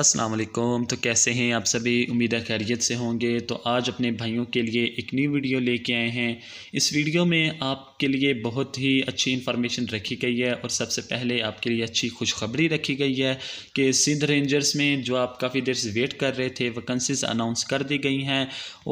असलकुम तो कैसे हैं आप सभी उम्मीद खैरियत से होंगे तो आज अपने भाइयों के लिए एक न्यू वीडियो लेके आए हैं इस वीडियो में आपके लिए बहुत ही अच्छी इन्फॉर्मेशन रखी गई है और सबसे पहले आपके लिए अच्छी खुशखबरी रखी गई है कि सिंध रेंजर्स में जो आप काफ़ी देर से वेट कर रहे थे वैकन्सीज अनाउंस कर दी गई हैं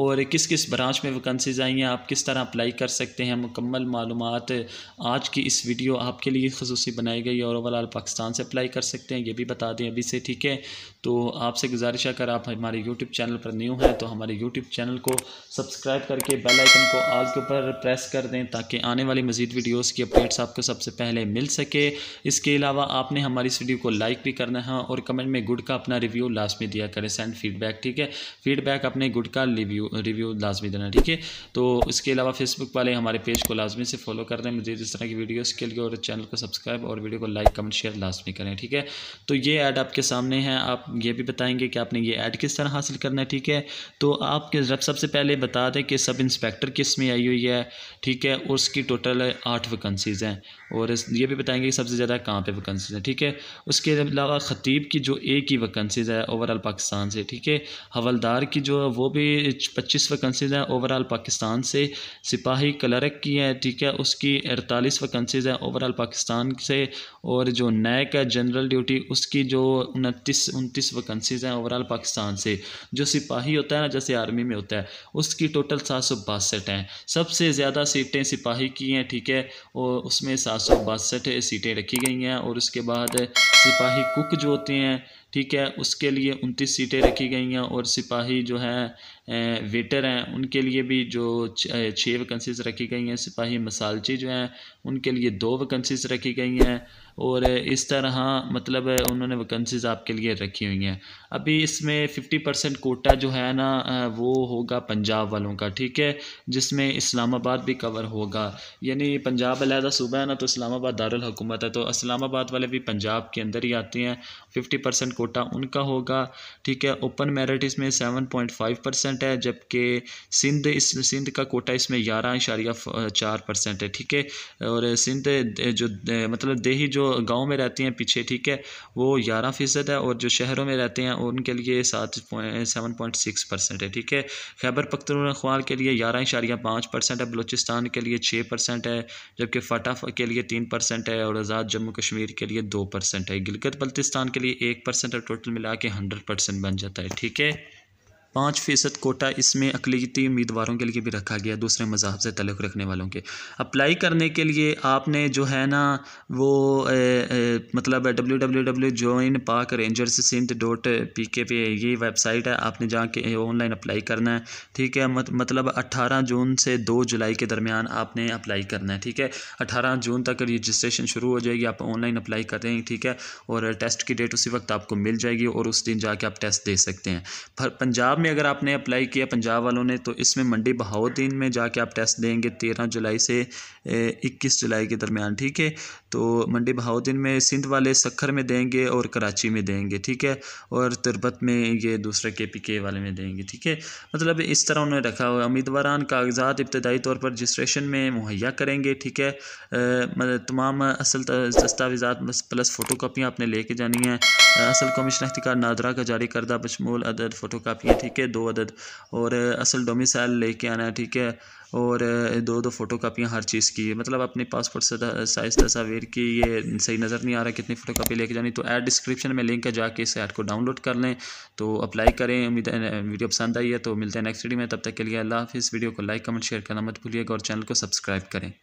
और किस किस ब्रांच में वैकेंसीज आई हैं आप किस तरह अप्लाई कर सकते हैं मुकम्मल मालूम आज की इस वीडियो आपके लिए खसूस बनाई गई और ओवरऑल पाकिस्तान से अप्लाई कर सकते हैं ये भी बता दें अभी से ठीक है तो आपसे गुजारिश है अगर आप हमारे यूट्यूब चैनल पर न्यू हैं तो हमारे यूट्यूब चैनल को सब्सक्राइब करके बेल आइकन को आल के ऊपर प्रेस कर दें ताकि आने वाली मजीद वीडियोस की अपडेट्स आपको सबसे पहले मिल सके इसके अलावा आपने हमारी इस वीडियो को लाइक भी करना है और कमेंट में गुड का अपना रिव्यू लाजमी दिया करें सेंड फीडबैक ठीक है फीडबैक अपने गुड का रिव्यू रिव्यू लाजमी देना ठीक है तो इसके अलावा फेसबुक वाले हमारे पेज को लाजमी से फॉलो कर दें मजीद इस तरह की वीडियोज़ के लिए और चैनल को सब्सक्राइब और वीडियो को लाइक कमेंट शेयर लाजमी करें ठीक है तो ये ऐड आपके सामने है आप ये भी बताएंगे कि आपने ये ऐड किस तरह हासिल करना है ठीक है तो आपके सबसे पहले बता दें कि सब इंस्पेक्टर किस में आई हुई है ठीक है उसकी टोटल आठ वैकेंसीज़ हैं और ये भी बताएंगे कि सबसे ज़्यादा कहाँ पे वैकेंसीज़ हैं ठीक है उसके अलावा ख़तीब की जो एक ही वैकेंसीज़ है ओवरऑल पाकिस्तान से ठीक है हवलदार की जो वो भी पच्चीस वैकेंसीज़ हैं ओवरऑल पाकिस्तान से सिपाही क्लर्क की हैं ठीक है उसकी अड़तालीस वैकेंसीज़ हैं ओवरऑल पाकिस्तान से और जो नैक है जनरल ड्यूटी उसकी जो उनतीस उनतीस पच्चीस वैकेंसीज हैं ओवरऑल पाकिस्तान से जो सिपाही होता है ना जैसे आर्मी में होता है उसकी टोटल सात सौ बासठ हैं सबसे ज़्यादा सीटें सिपाही की हैं ठीक है और उसमें सात सौ बासठ सीटें रखी गई हैं और उसके बाद सिपाही कुक जो होते हैं ठीक है उसके लिए उनतीस सीटें रखी गई हैं और सिपाही जो हैं वेटर हैं उनके लिए भी जो छः वैकेंसीज रखी गई हैं सिपाही मसालची जो हैं उनके लिए दो वैकेंसीज रखी गई हैं और इस तरह मतलब उन्होंने वैकेंसीज आपके लिए रखी हुई हैं अभी इसमें फिफ्टी परसेंट कोटा जो है ना वो होगा पंजाब वालों का ठीक है जिसमें इस्लामाबाद भी कवर होगा यानी पंजाब अलहदा सूबा है ना तो इस्लामाबाद दारुल हुकूमत है तो इस्लामाबाद वाले भी पंजाब के अंदर ही आते हैं फिफ्टी परसेंट कोटा उनका होगा ठीक है ओपन मेरिट इसमें सेवन पॉइंट फाइव परसेंट है जबकि सिंध इस सिंध का कोटा इसमें ग्यारह इशारिया चार परसेंट है ठीक है और सिंध जो मतलब देही जो गाँव में रहती हैं पीछे ठीक है वो ग्यारह फ़ीसद है और जो शहरों में रहते हैं उनके लिए सात सेवन पॉइंट सिक्स परसेंट है ठीक है खैबर पख्तनख्वाल के लिए ग्यारह इशारिया पाँच परसेंट है बलूचिस्तान के लिए छः परसेंट है जबकि फटाफ के लिए तीन परसेंट है और आज़ाद जम्मू कश्मीर के लिए दो परसेंट है गिलगत बल्तिस्तान के लिए एक परसेंट और टोटल मिला के हंड्रेड परसेंट बन जाता है ठीक है पाँच फ़ीसद कोटा इसमें अकलीती उम्मीदवारों के लिए भी रखा गया दूसरे मजहब से तलुक़ रखने वालों के अप्लाई करने के लिए आपने जो है ना वो ए, ए, मतलब W W W join Pak rangers Sindh dot P K पे ये वेबसाइट है आपने जाके ऑनलाइन अप्लाई करना है ठीक है मत, मतलब अट्ठारह जून से दो जुलाई के दरमियान आपने अप्लाई करना है ठीक है अठारह जून तक रजिस्ट्रेशन शुरू हो जाएगी आप ऑनलाइन अप्लाई कर देंगे ठीक है और टेस्ट की डेट उसी वक्त आपको मिल जाएगी और उस दिन जाके आप टेस्ट दे सकते हैं पंजाब में अगर आपने अप्लाई किया पंजाब वालों ने तो इसमें मंडी बहाउद्दीन में जाके आप टेस्ट देंगे तेरह जुलाई से इक्कीस जुलाई के दरमियान ठीक है तो मंडी बहाउद्दीन में सिंध वाले सखर में देंगे और कराची में देंगे ठीक है और तिरबत में ये दूसरे के पी के वाले में देंगे ठीक है मतलब इस तरह उन्होंने रखा हुआ उम्मीदवार कागजात इब्तदाई तौर पर रजिस्ट्रेशन में मुहैया करेंगे ठीक है मतलब तमाम असल दस्तावेजा प्लस फ़ोटो कापियाँ आपने लेके जानी हैं असल कमीशन अख्तिकार नादरा का जारी करदा बशमूल अदद फ़ोटो कापियाँ ठीक है दो अदद और असल डोमिसाइल लेके आना है ठीक है और दो दो फ़ोटो कापियाँ हर चीज़ की मतलब अपने पासपोर्ट साइज़ तस्वीर की ये सही नज़र नहीं आ रहा कितनी फ़ोटो कापी लेके जानी तो ऐड डिस्क्रिप्शन में लिंक है जाके इस ऐड को डाउनलोड कर लें तो अप्लाई करें उम्मीद वीडियो पसंद आई है तो मिलते हैं नेक्स्ट वीडियो में तब तक के लिए अल्लाह हाफिज़ वीडियो को लाइक कमेंट शेयर करना मत भूलिएगा और चैनल को सब्सक्राइब करें